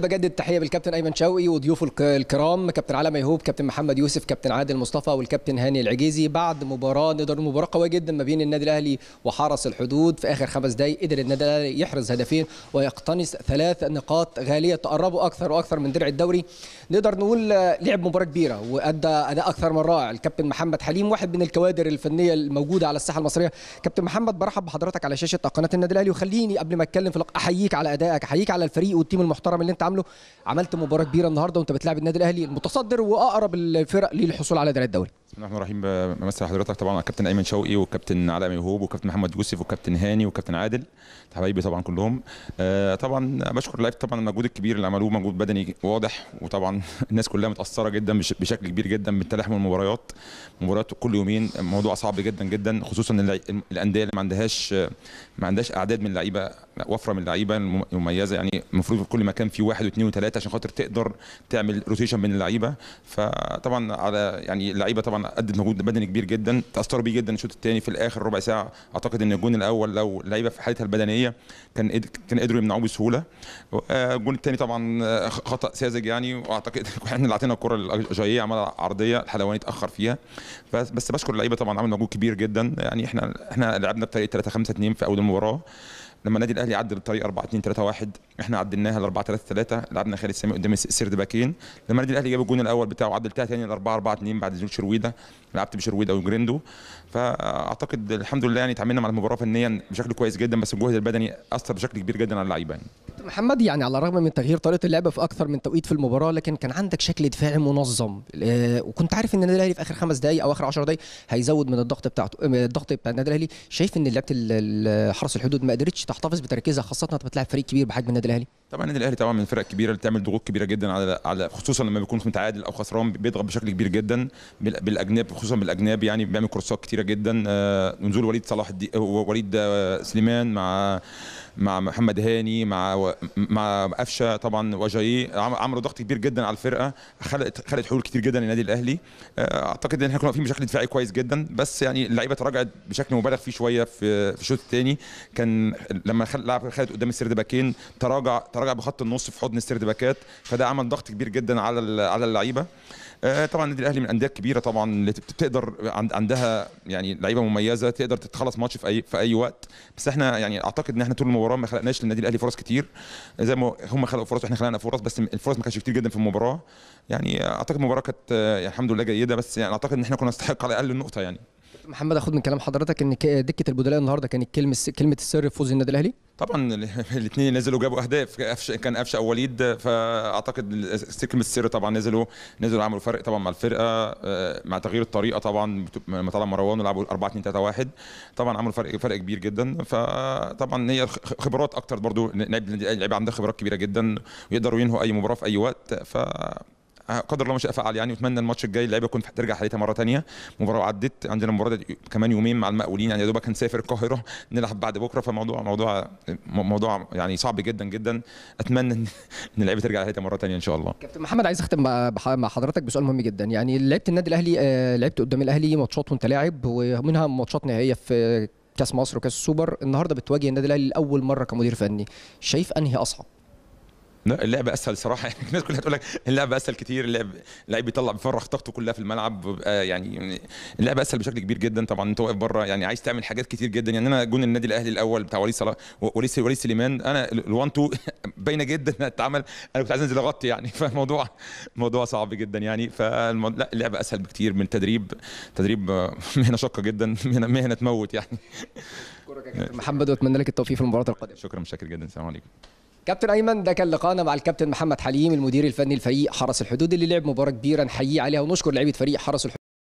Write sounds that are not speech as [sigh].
بجدد التحيه بالكابتن ايمن شوقي وضيوفه الكرام كابتن علي ميهوب كابتن محمد يوسف كابتن عادل مصطفى والكابتن هاني العجيزي بعد مباراه نقدر مباراه قويه جدا ما بين النادي الاهلي وحرس الحدود في اخر خمس دقائق قدر النادي الاهلي يحرز هدفين ويقتنص ثلاث نقاط غاليه تقربوا اكثر واكثر من درع الدوري نقدر نقول لعب مباراه كبيره وادى اداء اكثر من رائع الكابتن محمد حليم واحد من الكوادر الفنيه الموجوده على الساحه المصريه كابتن محمد برحب بحضرتك على شاشه قناه النادي الاهلي وخليني قبل ما اتكلم في احييك على ادائك احييك على الفريق والتيم المحترم اللي انت عامله عملت مباراه كبيره النهارده وانت بتلعب النادي الاهلي المتصدر واقرب الفرق للحصول على درع الدوري بسم الله الرحمن الرحيم بمثل حضرتك طبعا كابتن الكابتن ايمن شوقي والكابتن علاء ميهوب والكابتن محمد يوسف والكابتن هاني والكابتن عادل حبايبي طبعا كلهم آه طبعا بشكر لعيبه طبعا المجهود الكبير اللي عملوه مجهود بدني واضح وطبعا [laughs] الناس كلها متاثره جدا بشكل كبير جدا من تلاحم المباريات مباريات كل يومين موضوع صعب جدا جدا خصوصا الانديه اللي ما عندهاش ما عندهاش اعداد من اللعيبه وفره من اللعيبه المميزه يعني المفروض في كل مكان في واحد واثنين وثلاثه عشان خاطر تقدر تعمل روتيشن بين اللعيبه فطبعا على يعني اللعيبه طبعا طبعا قدم مجهود بدني كبير جدا تاثروا بيه جدا الشوط الثاني في الاخر ربع ساعه اعتقد ان الجون الاول لو اللعيبه في حالتها البدنيه كان كان قدروا يمنعوه بسهوله الجون الثاني طبعا خطا ساذج يعني واعتقد [laughs] احنا اللي اعطينا الكره الجايه عملها عرضيه الحلواني اتاخر فيها بس بشكر اللعيبه طبعا عملوا مجهود كبير جدا يعني احنا احنا لعبنا بطريقه 3 5 2 في اول المباراه لما النادي الاهلي عدل الطريق 4 2 3 1 احنا عدلناها ل 4 3 3 لعبنا خالد سامي قدام السرد باكين لما النادي الاهلي جاب الجون الاول بتاعه عدلتها ثاني ل 4 4 2 بعد نزول شرويده لعبت بشرويده وجريندو فاعتقد الحمد لله يعني اتعاملنا مع المباراه فنيا بشكل كويس جدا بس الجهد البدني اثر بشكل كبير جدا على اللعيبه يعني. محمد يعني على الرغم من تغيير طريقه اللعبه في اكثر من توقيت في المباراه لكن كان عندك شكل دفاعي منظم آه، وكنت عارف ان النادي الاهلي في اخر خمس دقائق او اخر 10 دقائق هيزود من الضغط بتاعته آه، الضغط بتاع النادي الاهلي شايف ان لعبه حرس الحدود ما قدرتش تحتفظ بتركيزها خاصه انت بتلاعب فريق كبير بحجم النادي الاهلي طبعا النادي الاهلي طبعا من الفرق الكبيره اللي بتعمل ضغوط كبيره جدا على على خصوصا لما بيكون متعادل او خسران بيضغط بشكل كبير جدا بالاجناب خصوصا بالاجناب يعني بيعمل كورسات كتيره جدا آه، نزول وليد صلاح وليد سليمان مع مع محمد هاني مع مع قفشه طبعا وجاي عملوا ضغط كبير جدا على الفرقه خلقت خلقت حلول كتير جدا للنادي الاهلي آه، اعتقد ان احنا كنا واقفين بشكل دفاعي كويس جدا بس يعني اللعيبه تراجعت بشكل مبالغ فيه شويه في في الشوط الثاني كان لما لعب خالد قدام السرد باكين تراجع تراجع بخط النص في حضن السرد باكات فده عمل ضغط كبير جدا على على اللعيبه آه، طبعا النادي الاهلي من الانديه الكبيره طبعا اللي بتقدر عندها يعني لعيبه مميزه تقدر تتخلص ماتش في اي في اي وقت بس احنا يعني اعتقد ان احنا طول المباراه المباراه ما خلقناش للنادي الاهلي فرص كتير زي ما هم خلقوا فرص واحنا خلقنا فرص بس الفرص ما كانتش كتير جدا في المباراه يعني اعتقد المباراه كانت الحمد لله جيده بس يعني اعتقد ان احنا كنا نستحق على الاقل النقطه يعني محمد اخد من كلام حضرتك ان دكه البدلاء النهارده كانت كلمه كلمه السر في فوز النادي الاهلي طبعا [laughs] الاثنين نزلوا جابوا اهداف كان قفشه او وليد فاعتقد كلمه السر طبعا نزلوا نزلوا عملوا فرق طبعا مع الفرقه آه، مع تغيير الطريقه طبعا لما طلع مروان ولعبوا 4 2 3 1 طبعا عملوا فرق فرق كبير جدا فطبعا هي خبرات اكتر برضو لعيبه عندها خبرات كبيره جدا ويقدروا ينهوا اي مباراه في اي وقت ف آه، قدر الله ما شاء فعل يعني اتمنى الماتش الجاي اللعيبه تكون ترجع حالتها مره ثانيه مباراه عدت عندنا مباراه كمان يومين مع المقاولين يعني يا دوبك هنسافر القاهره نلعب بعد بكره فموضوع موضوع موضوع يعني صعب جدا جدا اتمنى ان [laughs] اللعيبه ترجع حالتها مره ثانيه ان شاء الله كابتن محمد عايز اختم مع حضرتك بسؤال مهم جدا يعني لعبت النادي الاهلي آه، لعبت قدام الاهلي ماتشات وانت لاعب ومنها ماتشات نهائيه في كاس مصر وكاس السوبر النهارده بتواجه النادي الاهلي لاول مره كمدير فني شايف انهي اصعب اللعبة اسهل صراحة يعني [laughs] الناس كلها تقول لك اللعبة اسهل كتير اللعب اللعيب بيطلع بيفرغ طاقته كلها في الملعب آه، يعني اللعبة اسهل بشكل كبير جدا طبعا انت واقف بره يعني عايز تعمل حاجات كتير جدا يعني انا جون النادي الاهلي الاول بتاع وليد صلاح وليد وليد سليمان انا ال1 تو [laughs] باينة جدا انها اتعمل انا كنت عايز انزل اغطي يعني [laughs] فالموضوع موضوع صعب جدا يعني فالموضوع لا اسهل بكتير من التدريب تدريب آه، مهنة شاقة جدا مهنة مهنة تموت يعني محمد واتمنى لك التوفيق في المباراة القادمة شكرا مشاكل جدا السلام عليكم كابتن ايمن ده كان لقاءنا مع الكابتن محمد حليم المدير الفني لفريق حرس الحدود اللي لعب مباراه كبيره نحييه عليها ونشكر لعيبه فريق حرس الحدود